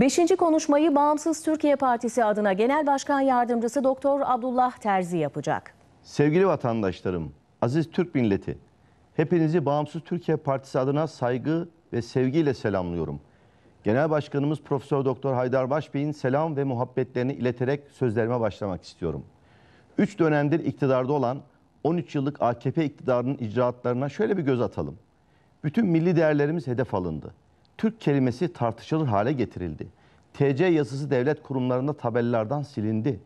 Beşinci konuşmayı Bağımsız Türkiye Partisi adına Genel Başkan Yardımcısı Doktor Abdullah Terzi yapacak. Sevgili vatandaşlarım, aziz Türk milleti, hepinizi Bağımsız Türkiye Partisi adına saygı ve sevgiyle selamlıyorum. Genel Başkanımız Profesör Doktor Haydar Başbey'in selam ve muhabbetlerini ileterek sözlerime başlamak istiyorum. Üç dönemdir iktidarda olan 13 yıllık AKP iktidarının icraatlarına şöyle bir göz atalım. Bütün milli değerlerimiz hedef alındı. Türk kelimesi tartışılır hale getirildi. TC yazısı devlet kurumlarında tabellardan silindi.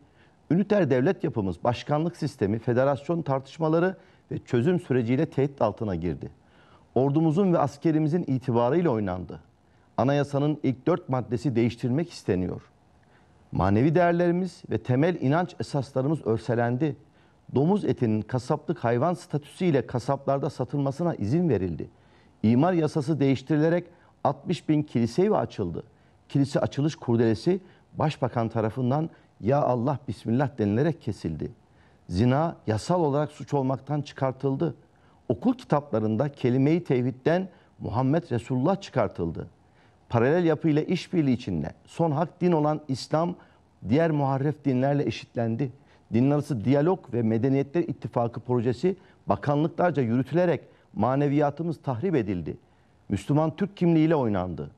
Üniter devlet yapımız, başkanlık sistemi, federasyon tartışmaları ve çözüm süreciyle tehdit altına girdi. Ordumuzun ve askerimizin itibarıyla oynandı. Anayasanın ilk dört maddesi değiştirilmek isteniyor. Manevi değerlerimiz ve temel inanç esaslarımız örselendi. Domuz etinin kasaplık hayvan statüsüyle kasaplarda satılmasına izin verildi. İmar yasası değiştirilerek 60 bin kilise açıldı. Kilise açılış kurdelesi başbakan tarafından ya Allah bismillah denilerek kesildi. Zina yasal olarak suç olmaktan çıkartıldı. Okul kitaplarında kelime-i tevhidden Muhammed Resulullah çıkartıldı. Paralel yapıyla işbirliği içinde son hak din olan İslam diğer muharref dinlerle eşitlendi. Dinler arası diyalog ve medeniyetler ittifakı projesi bakanlıklarca yürütülerek maneviyatımız tahrip edildi.'' Müslüman Türk kimliğiyle oynandı.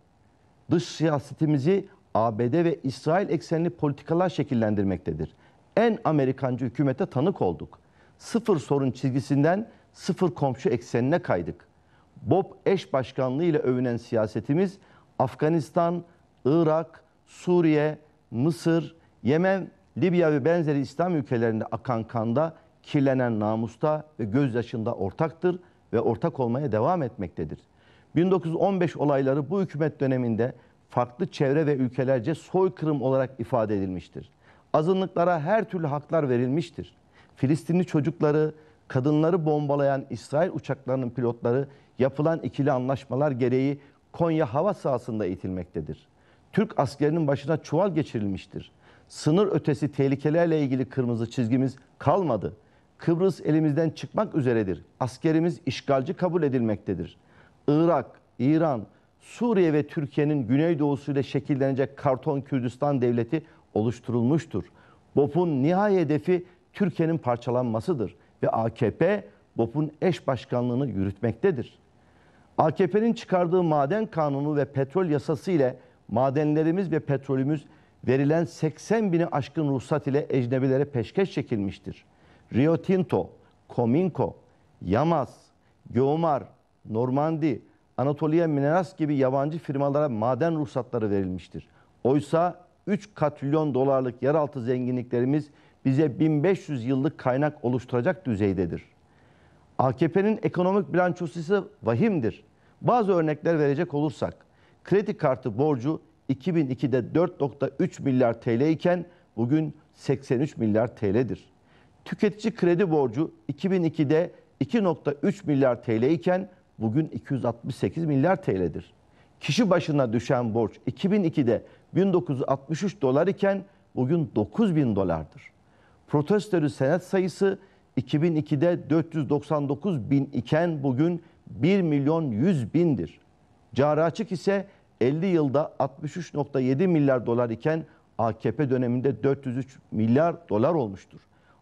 Dış siyasetimizi ABD ve İsrail eksenli politikalar şekillendirmektedir. En Amerikancı hükümete tanık olduk. Sıfır sorun çizgisinden sıfır komşu eksenine kaydık. Bob eş başkanlığı ile övünen siyasetimiz Afganistan, Irak, Suriye, Mısır, Yemen, Libya ve benzeri İslam ülkelerinde akan kanda, kirlenen namusta ve gözyaşında ortaktır ve ortak olmaya devam etmektedir. 1915 olayları bu hükümet döneminde farklı çevre ve ülkelerce soykırım olarak ifade edilmiştir. Azınlıklara her türlü haklar verilmiştir. Filistinli çocukları, kadınları bombalayan İsrail uçaklarının pilotları yapılan ikili anlaşmalar gereği Konya hava sahasında eğitilmektedir. Türk askerinin başına çuval geçirilmiştir. Sınır ötesi tehlikelerle ilgili kırmızı çizgimiz kalmadı. Kıbrıs elimizden çıkmak üzeredir. Askerimiz işgalci kabul edilmektedir. Irak, İran, Suriye ve Türkiye'nin güneydoğusuyla şekillenecek karton Kürdistan devleti oluşturulmuştur. BOP'un nihai hedefi Türkiye'nin parçalanmasıdır ve AKP BOP'un eş başkanlığını yürütmektedir. AKP'nin çıkardığı maden kanunu ve petrol yasası ile madenlerimiz ve petrolümüz verilen 80 bini aşkın ruhsat ile ecnebilere peşkeş çekilmiştir. Rio Tinto, Cominco, Yamaz, Geomar, Normandi, Anatolia Mineras gibi yabancı firmalara maden ruhsatları verilmiştir. Oysa 3 katrilyon dolarlık yeraltı zenginliklerimiz bize 1500 yıllık kaynak oluşturacak düzeydedir. AKP'nin ekonomik bilançosu ise vahimdir. Bazı örnekler verecek olursak, kredi kartı borcu 2002'de 4.3 milyar TL iken bugün 83 milyar TL'dir. Tüketici kredi borcu 2002'de 2.3 milyar TL iken bugün 268 milyar TL'dir. Kişi başına düşen borç 2002'de 1963 dolar iken bugün 9000 dolardır. Protestörü senet sayısı 2002'de 499 bin iken bugün 1 milyon 100 bindir. Cari açık ise 50 yılda 63.7 milyar dolar iken AKP döneminde 403 milyar dolar olmuştur.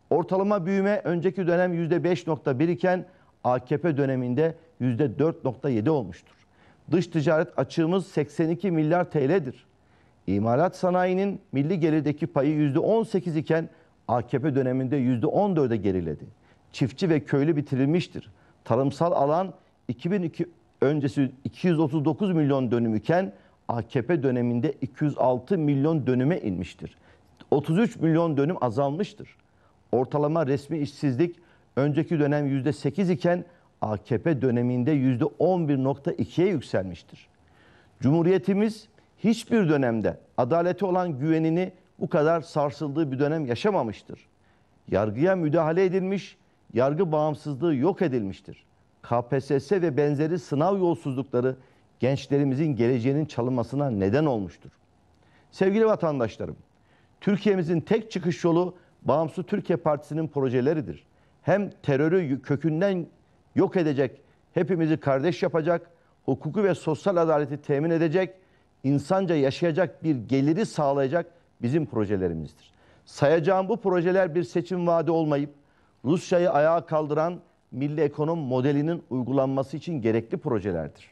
Ortalama büyüme önceki dönem %5.1 iken AKP döneminde %4.7 olmuştur. Dış ticaret açığımız 82 milyar TL'dir. İmalat sanayinin milli gelirdeki payı %18 iken AKP döneminde %14'e geriledi. Çiftçi ve köylü bitirilmiştir. Tarımsal alan 2002 öncesi 239 milyon dönüm iken AKP döneminde 206 milyon dönüme inmiştir. 33 milyon dönüm azalmıştır. Ortalama resmi işsizlik önceki dönem %8 iken AKP döneminde %11.2'ye yükselmiştir. Cumhuriyetimiz hiçbir dönemde adalete olan güvenini bu kadar sarsıldığı bir dönem yaşamamıştır. Yargıya müdahale edilmiş, yargı bağımsızlığı yok edilmiştir. KPSS ve benzeri sınav yolsuzlukları gençlerimizin geleceğinin çalınmasına neden olmuştur. Sevgili vatandaşlarım, Türkiye'mizin tek çıkış yolu Bağımsız Türkiye Partisi'nin projeleridir hem terörü kökünden yok edecek, hepimizi kardeş yapacak, hukuku ve sosyal adaleti temin edecek, insanca yaşayacak bir geliri sağlayacak bizim projelerimizdir. Sayacağım bu projeler bir seçim vaadi olmayıp Rusya'yı ayağa kaldıran milli ekonomi modelinin uygulanması için gerekli projelerdir.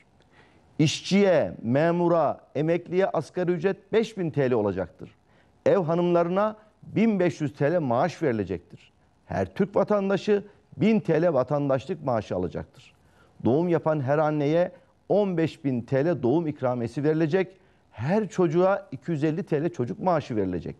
İşçiye, memura, emekliye asgari ücret 5000 TL olacaktır. Ev hanımlarına 1500 TL maaş verilecektir her Türk vatandaşı 1000 TL vatandaşlık maaşı alacaktır. Doğum yapan her anneye 15.000 TL doğum ikramiyesi verilecek. Her çocuğa 250 TL çocuk maaşı verilecek.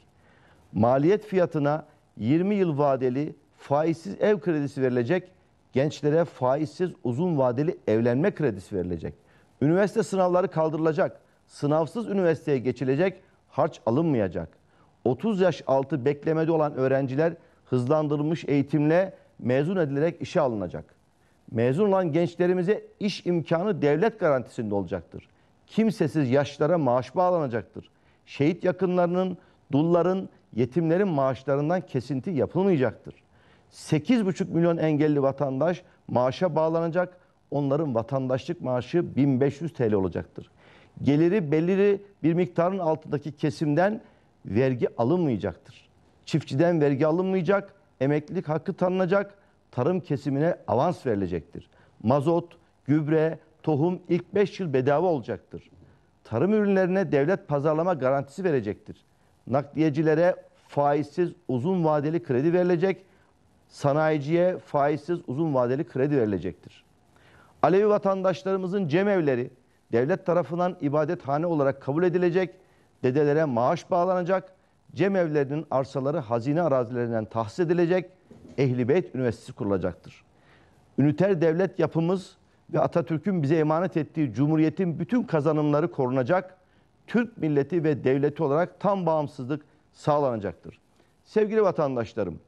Maliyet fiyatına 20 yıl vadeli faizsiz ev kredisi verilecek. Gençlere faizsiz uzun vadeli evlenme kredisi verilecek. Üniversite sınavları kaldırılacak. Sınavsız üniversiteye geçilecek. Harç alınmayacak. 30 yaş altı beklemede olan öğrenciler hızlandırılmış eğitimle mezun edilerek işe alınacak. Mezun olan gençlerimize iş imkanı devlet garantisinde olacaktır. Kimsesiz yaşlara maaş bağlanacaktır. Şehit yakınlarının, dulların, yetimlerin maaşlarından kesinti yapılmayacaktır. 8,5 milyon engelli vatandaş maaşa bağlanacak. Onların vatandaşlık maaşı 1500 TL olacaktır. Geliri belirli bir miktarın altındaki kesimden vergi alınmayacaktır. Çiftçiden vergi alınmayacak, emeklilik hakkı tanınacak, tarım kesimine avans verilecektir. Mazot, gübre, tohum ilk 5 yıl bedava olacaktır. Tarım ürünlerine devlet pazarlama garantisi verecektir. Nakliyecilere faizsiz uzun vadeli kredi verilecek, sanayiciye faizsiz uzun vadeli kredi verilecektir. Alevi vatandaşlarımızın cemevleri devlet tarafından ibadethane olarak kabul edilecek, dedelere maaş bağlanacak, cemevlerinin arsaları hazine arazilerinden tahsis edilecek Ehli Beyt Üniversitesi kurulacaktır. Üniter devlet yapımız ve Atatürk'ün bize emanet ettiği cumhuriyetin bütün kazanımları korunacak, Türk milleti ve devleti olarak tam bağımsızlık sağlanacaktır. Sevgili vatandaşlarım,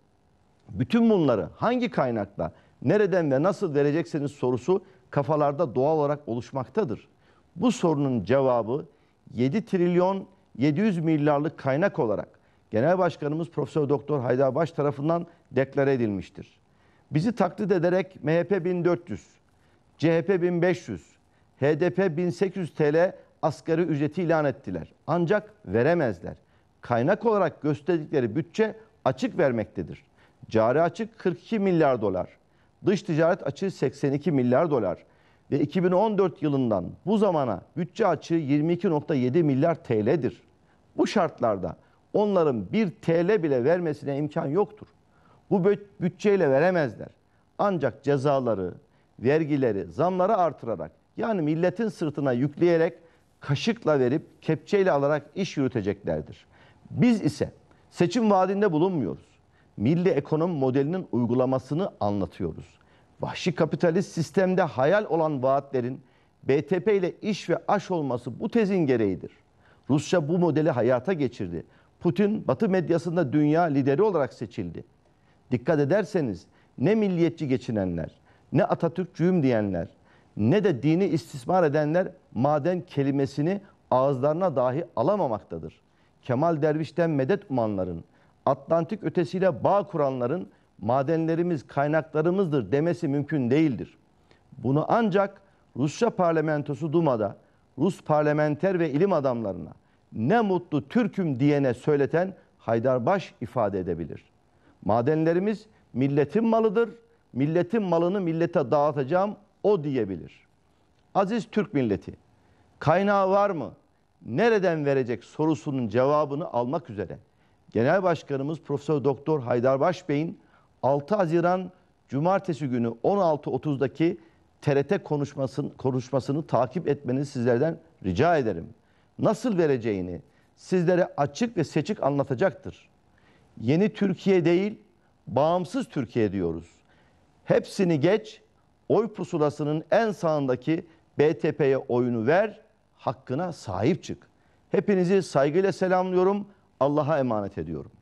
bütün bunları hangi kaynakla, nereden ve nasıl verecekseniz sorusu kafalarda doğal olarak oluşmaktadır. Bu sorunun cevabı 7 trilyon 700 milyarlık kaynak olarak Genel Başkanımız Profesör Doktor Haydar Baş tarafından deklare edilmiştir. Bizi taklit ederek MHP 1400, CHP 1500, HDP 1800 TL asgari ücreti ilan ettiler. Ancak veremezler. Kaynak olarak gösterdikleri bütçe açık vermektedir. Cari açık 42 milyar dolar. Dış ticaret açığı 82 milyar dolar ve 2014 yılından bu zamana bütçe açığı 22.7 milyar TL'dir. Bu şartlarda onların bir TL bile vermesine imkan yoktur. Bu bütçeyle veremezler. Ancak cezaları, vergileri, zamları artırarak yani milletin sırtına yükleyerek kaşıkla verip kepçeyle alarak iş yürüteceklerdir. Biz ise seçim vaadinde bulunmuyoruz. Milli ekonomi modelinin uygulamasını anlatıyoruz. Vahşi kapitalist sistemde hayal olan vaatlerin BTP ile iş ve aş olması bu tezin gereğidir. Rusya bu modeli hayata geçirdi. Putin Batı medyasında dünya lideri olarak seçildi. Dikkat ederseniz ne milliyetçi geçinenler, ne Atatürkçüyüm diyenler, ne de dini istismar edenler maden kelimesini ağızlarına dahi alamamaktadır. Kemal Derviş'ten medet umanların, Atlantik ötesiyle bağ kuranların madenlerimiz kaynaklarımızdır demesi mümkün değildir. Bunu ancak Rusya parlamentosu Duma'da Rus parlamenter ve ilim adamlarına ne mutlu Türk'üm diyene söyleten Haydarbaş ifade edebilir. Madenlerimiz milletin malıdır, milletin malını millete dağıtacağım o diyebilir. Aziz Türk milleti, kaynağı var mı? Nereden verecek sorusunun cevabını almak üzere Genel Başkanımız Profesör Doktor Haydarbaş Bey'in 6 Haziran Cumartesi günü 16.30'daki TRT konuşmasını, konuşmasını takip etmenizi sizlerden rica ederim. Nasıl vereceğini sizlere açık ve seçik anlatacaktır. Yeni Türkiye değil, bağımsız Türkiye diyoruz. Hepsini geç, oy pusulasının en sağındaki BTP'ye oyunu ver, hakkına sahip çık. Hepinizi saygıyla selamlıyorum, Allah'a emanet ediyorum.